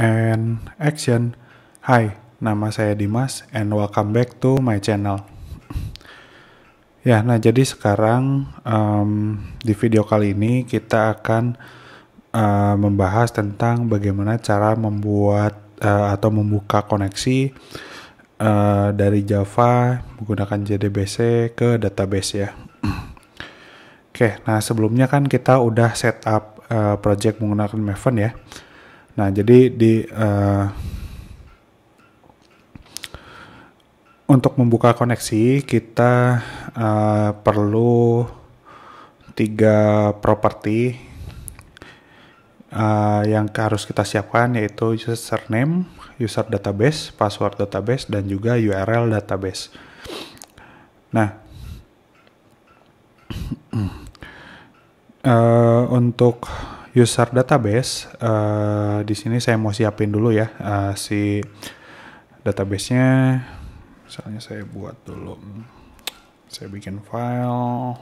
and action. Hai, nama saya Dimas and welcome back to my channel. ya, nah jadi sekarang um, di video kali ini kita akan uh, membahas tentang bagaimana cara membuat uh, atau membuka koneksi uh, dari Java menggunakan JDBC ke database ya. Oke, nah sebelumnya kan kita udah setup uh, project menggunakan Maven ya. Nah, jadi di uh, untuk membuka koneksi kita uh, perlu tiga properti uh, yang harus kita siapkan yaitu username, user database, password database, dan juga URL database. Nah, uh, untuk user database uh, di sini saya mau siapin dulu ya uh, si databasenya misalnya saya buat dulu saya bikin file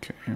Okay.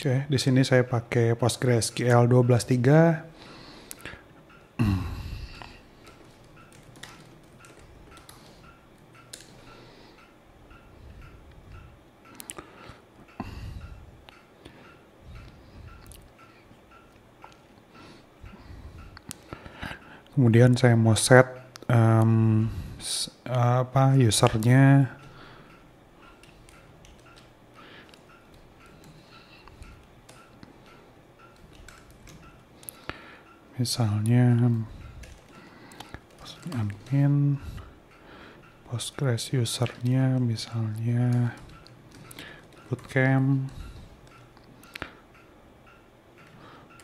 Oke, okay, di sini saya pakai PostgreSQL 12.3. Kemudian saya mau set um, apa usernya misalnya admin Postgres usernya misalnya bootcamp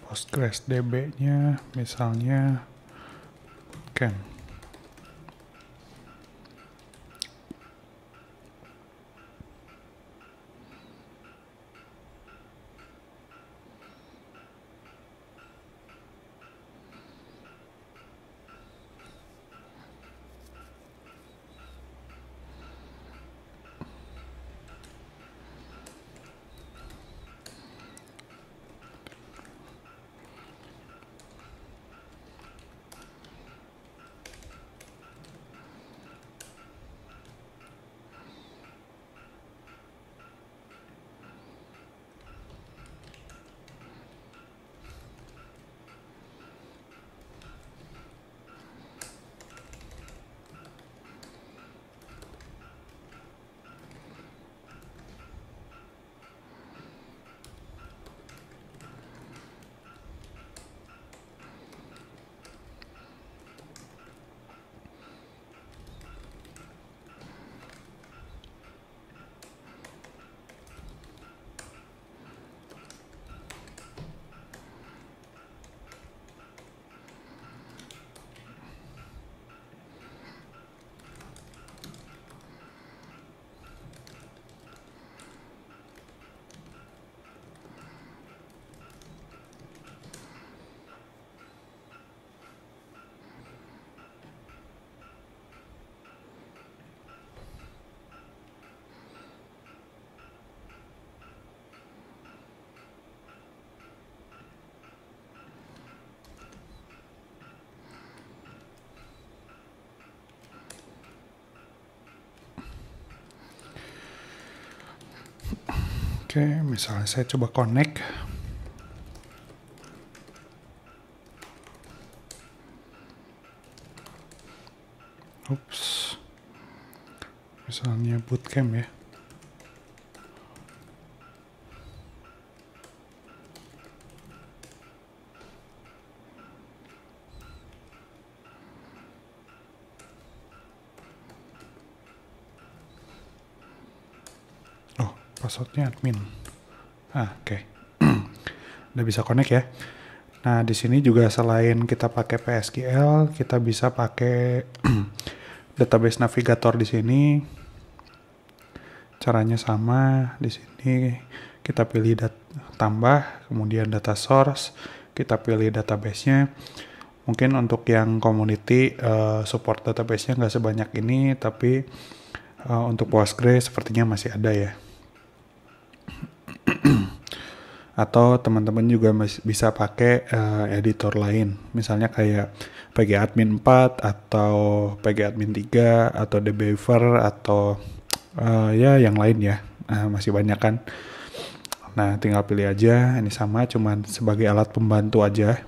Postgres DB nya misalnya bootcamp Oke, misalnya saya coba connect. Oops, Misalnya bootcamp ya. passwordnya admin. Ah, oke. Okay. Udah bisa connect ya. Nah, di sini juga selain kita pakai PSQL, kita bisa pakai database navigator di sini. Caranya sama, di sini kita pilih tambah, kemudian data source, kita pilih databasenya. Mungkin untuk yang community uh, support databasenya nggak sebanyak ini, tapi eh, untuk Postgres sepertinya masih ada ya. atau teman-teman juga bisa pakai uh, editor lain misalnya kayak admin 4 atau admin 3 atau the beaver atau uh, ya yang lain ya uh, masih banyak kan nah tinggal pilih aja ini sama cuman sebagai alat pembantu aja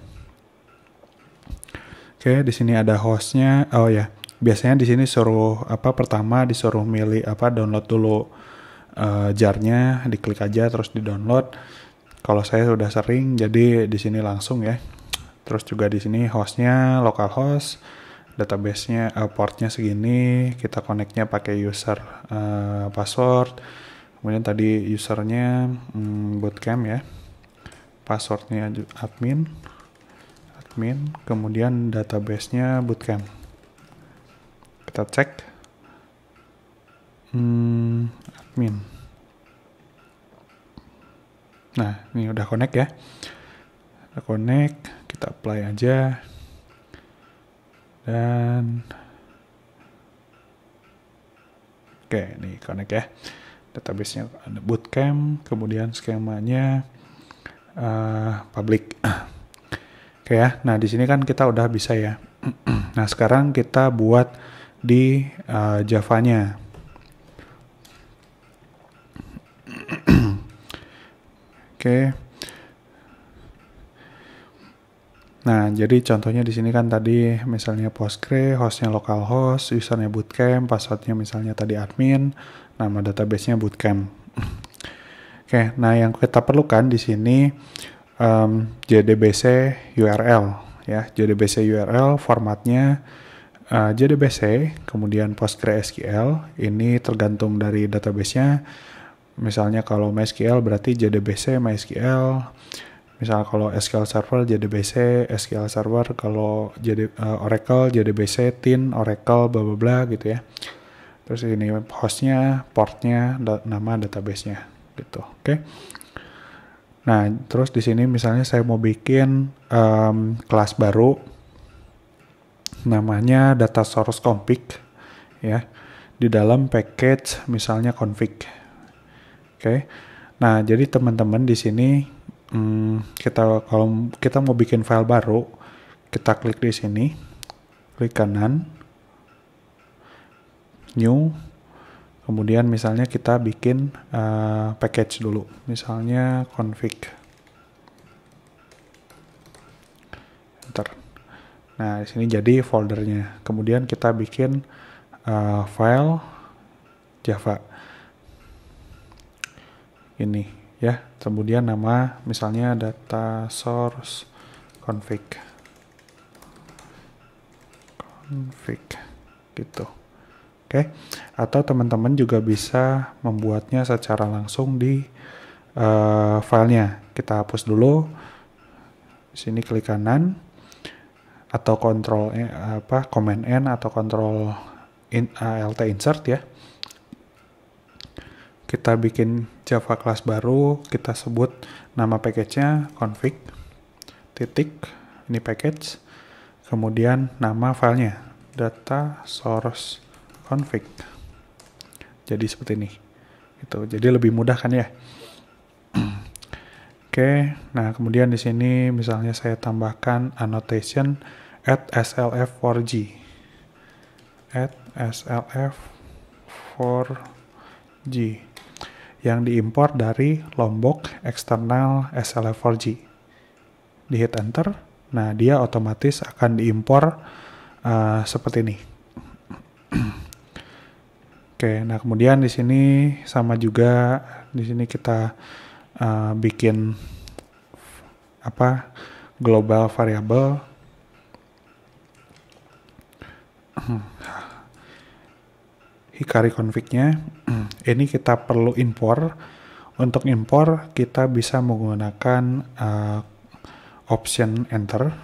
oke di sini ada hostnya oh ya biasanya di sini suruh apa pertama disuruh milih apa download dulu uh, jarnya diklik aja terus di download kalau saya sudah sering jadi di sini langsung ya terus juga di sini hostnya host, databasenya uh, portnya segini kita connectnya pakai user uh, password kemudian tadi usernya hmm, bootcamp ya passwordnya admin admin kemudian databasenya bootcamp kita cek hmm, admin nah ini udah connect ya udah connect kita apply aja dan oke ini connect ya databasenya ada bootcamp kemudian skemanya uh, public oke ya nah di sini kan kita udah bisa ya nah sekarang kita buat di uh, javanya Oke. Nah, jadi contohnya di sini kan tadi misalnya Postgre, hostnya localhost, usernya bootcamp, passwordnya misalnya tadi admin, nama databasenya bootcamp. Oke, nah yang kita perlukan di sini um, JDBC URL ya, JDBC URL formatnya uh, eh, JDBC, kemudian PostgreSQL, ini tergantung dari databasenya. Misalnya kalau MySQL berarti JDBC MySQL. misalnya kalau SQL Server JDBC, SQL Server kalau JD, uh, eh, Oracle JDBC, TIN, Oracle, bla bla bla gitu ya. Terus ini hostnya, portnya, da nama databasenya gitu. Oke. Okay? Nah, terus di sini misalnya saya mau bikin um, kelas baru namanya data source config ya di dalam package misalnya config Oke. Okay? Nah, jadi teman-teman di sini hmm, kita kalau kita mau bikin file baru, kita klik di sini, klik kanan, new, kemudian misalnya kita bikin uh, package dulu, misalnya config. Enter. Nah, di sini jadi foldernya. Kemudian kita bikin uh, file Java ini ya kemudian nama misalnya data source config config gitu oke okay. atau teman-teman juga bisa membuatnya secara langsung di uh, filenya kita hapus dulu sini klik kanan atau control eh, apa command n atau kontrol in, alt eh, insert ya kita bikin Java class baru, kita sebut nama package-nya config titik ini package, kemudian nama filenya data source config. Jadi seperti ini. Itu. Jadi lebih mudah kan ya. Oke, okay, nah kemudian di sini misalnya saya tambahkan annotation at slf4g at slf4g yang diimpor dari Lombok eksternal SLF4G. Di hit enter, nah dia otomatis akan diimpor uh, seperti ini. Oke, nah kemudian di sini sama juga di sini kita uh, bikin apa global variable nah, hikari config-nya ini kita perlu impor untuk impor kita bisa menggunakan uh, option enter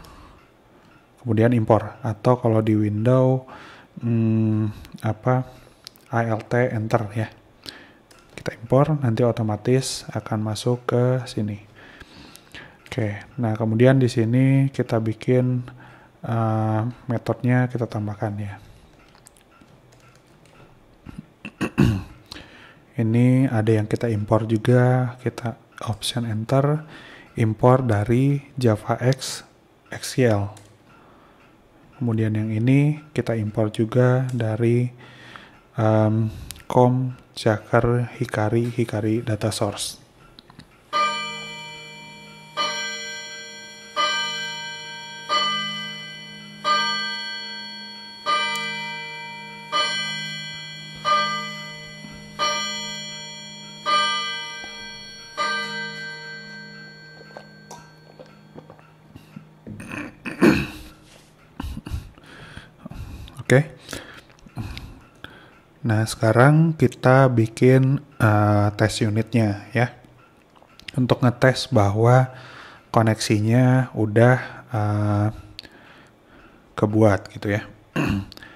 kemudian impor atau kalau di window hmm, apa alt enter ya kita impor nanti otomatis akan masuk ke sini oke nah kemudian di sini kita bikin uh, metodenya kita tambahkan ya ini ada yang kita impor juga kita option enter impor dari Java X xcl kemudian yang ini kita impor juga dari um, com Jacker Hikari Hikari Data Source. Nah, sekarang kita bikin uh, tes unitnya ya. Untuk ngetes bahwa koneksinya udah uh, kebuat gitu ya.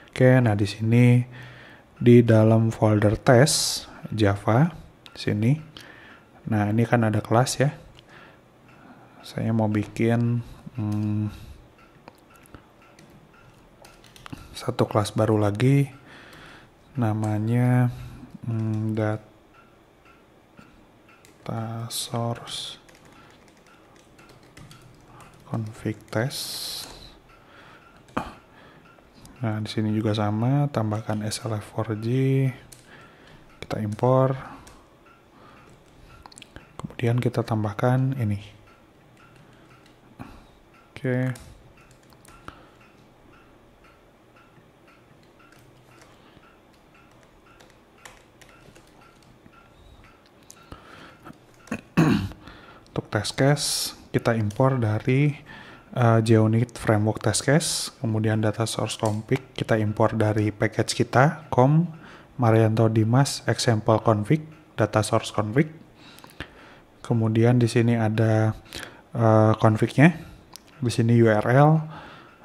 Oke, nah di sini di dalam folder tes Java sini. Nah, ini kan ada kelas ya. Saya mau bikin hmm, satu kelas baru lagi namanya hmm, data source config test nah di sini juga sama tambahkan slf 4 g kita impor kemudian kita tambahkan ini oke okay. test case kita impor dari uh, eh, JUnit framework test case, kemudian data source config kita impor dari package kita com Marianto Dimas example config data source config. Kemudian di sini ada uh, eh, config Di sini URL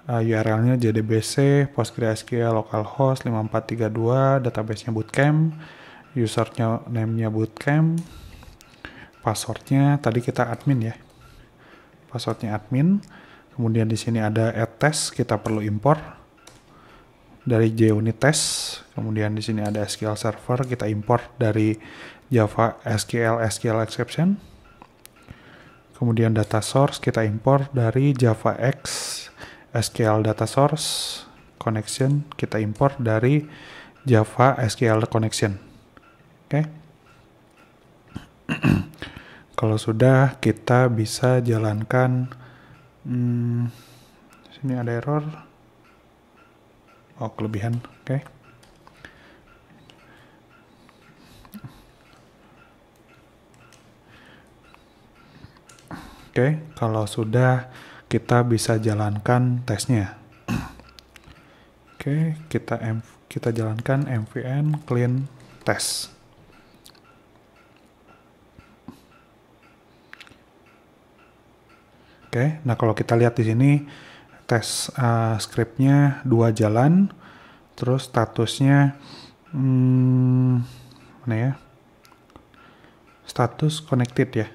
uh, eh, URL-nya JDBC, PostgreSQL localhost 5432, database-nya bootcamp, usernya name-nya bootcamp, passwordnya tadi kita admin ya passwordnya admin kemudian di sini ada add test kita perlu impor dari JUnit test kemudian di sini ada SQL server kita import dari Java SQL SQL exception kemudian data source kita import dari Java X SQL data source connection kita import dari Java SQL connection oke okay. Kalau sudah, kita bisa jalankan. Hmm, sini ada error. Oh, kelebihan. Oke. Okay. Oke, okay, kalau sudah kita bisa jalankan tesnya. Oke, okay, kita kita jalankan mvn clean test. Oke, nah kalau kita lihat di sini tes uh, eh, scriptnya dua jalan, terus statusnya hmm, mana ya? Status connected ya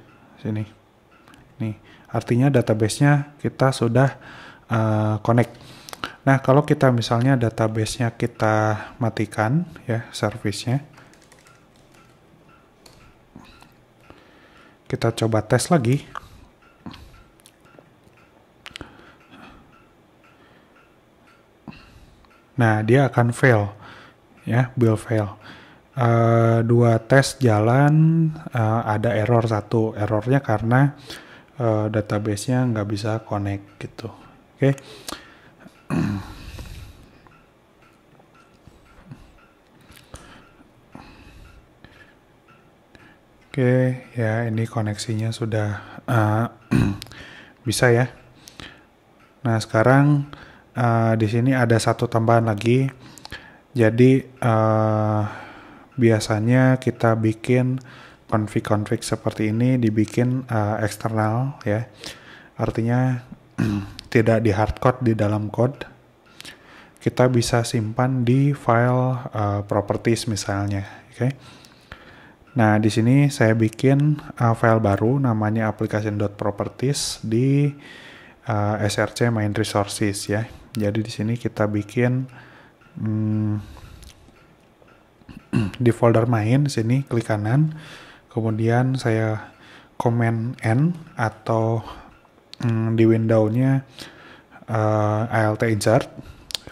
sini. Nih, artinya databasenya kita sudah uh, connect. Nah, kalau kita misalnya databasenya kita matikan ya servicenya, kita coba tes lagi. Nah, dia akan fail, ya, will fail. Uh, dua tes jalan, uh, ada error satu. Errornya karena uh, database-nya nggak bisa connect gitu. Oke. Okay. Oke, okay, ya ini koneksinya sudah uh, bisa ya. Nah, sekarang Eh, di sini ada satu tambahan lagi. Jadi uh, biasanya kita bikin config config seperti ini dibikin uh, eksternal ya. Artinya tidak di hardcode di dalam code. Kita bisa simpan di file uh, properties misalnya, oke. Okay? Nah, di sini saya bikin uh, file baru namanya application.properties di uh, eh, SRC main resources ya. Jadi di sini kita bikin hmm, di folder main di sini klik kanan, kemudian saya command n atau hmm, di windownya uh, alt insert,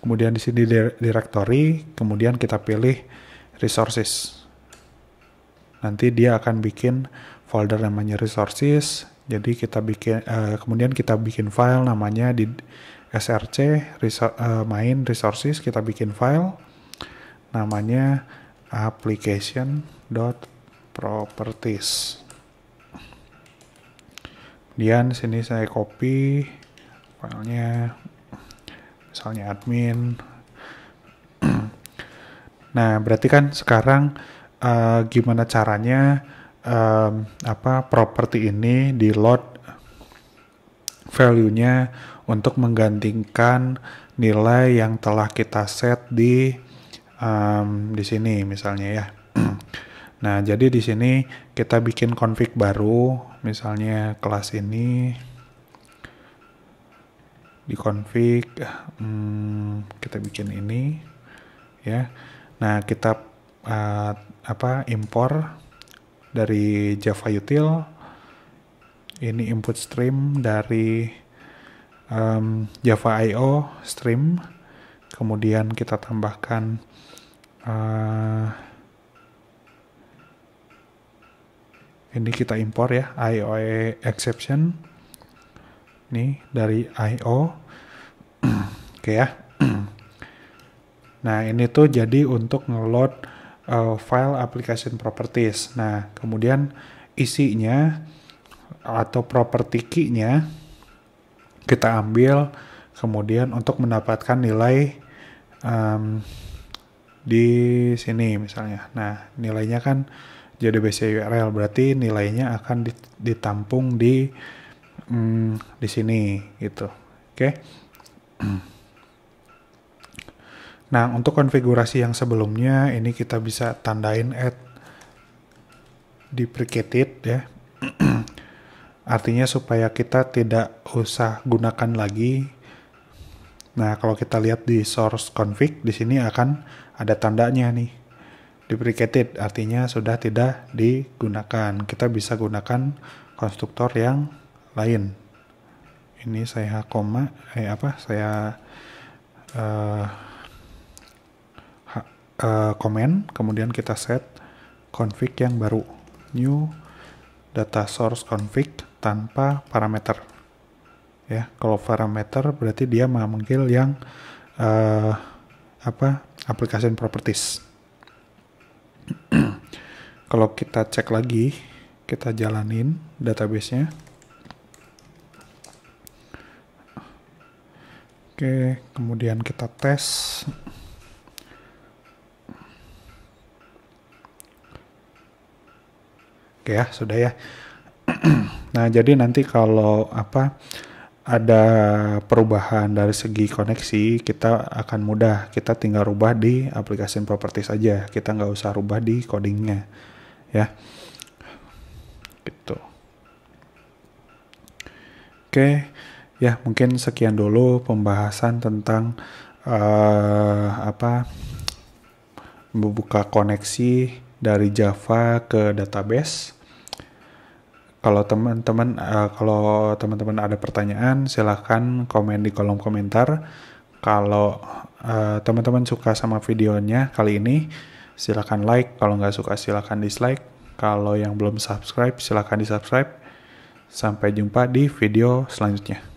kemudian di sini directory, kemudian kita pilih resources. Nanti dia akan bikin folder namanya resources jadi kita bikin uh, kemudian kita bikin file namanya di SRC resor, uh, eh, main resources kita bikin file namanya application dot properties. Kemudian sini saya copy filenya misalnya admin. nah, berarti kan sekarang uh, gimana caranya um, apa properti ini di lot value-nya untuk menggantikan nilai yang telah kita set di um, di sini misalnya ya. nah, jadi di sini kita bikin config baru, misalnya kelas ini di config hmm, kita bikin ini ya. Nah, kita uh, apa impor dari Java Util. Ini input stream dari um, Java IO stream. Kemudian kita tambahkan uh, ini kita impor ya IO exception ini dari IO oke okay ya nah ini tuh jadi untuk ngeload uh, file application properties. Nah, kemudian isinya atau property key-nya kita ambil kemudian untuk mendapatkan nilai um, di sini misalnya. Nah, nilainya kan jadi BC URL berarti nilainya akan ditampung di mm, di sini gitu. Oke. Okay? Nah, untuk konfigurasi yang sebelumnya ini kita bisa tandain add deprecated ya. Artinya supaya kita tidak usah gunakan lagi. Nah, kalau kita lihat di source config di sini akan ada tandanya nih. Deprecated artinya sudah tidak digunakan. Kita bisa gunakan konstruktor yang lain. Ini saya koma eh apa? Saya uh, uh, komen, kemudian kita set config yang baru, new data source config tanpa parameter. Ya, kalau parameter berarti dia memanggil yang uh, apa application properties. kalau kita cek lagi, kita jalanin databasenya. Oke, kemudian kita tes. Oke ya, sudah ya. nah, jadi nanti kalau apa ada perubahan dari segi koneksi, kita akan mudah. Kita tinggal rubah di aplikasi properties saja. Kita nggak usah rubah di codingnya, ya. Gitu. Oke, ya mungkin sekian dulu pembahasan tentang uh, apa membuka koneksi dari Java ke database kalau teman-teman uh, kalau teman-teman ada pertanyaan silahkan komen di kolom komentar. Kalau uh, teman-teman suka sama videonya kali ini silahkan like. Kalau nggak suka silahkan dislike. Kalau yang belum subscribe silahkan di subscribe. Sampai jumpa di video selanjutnya.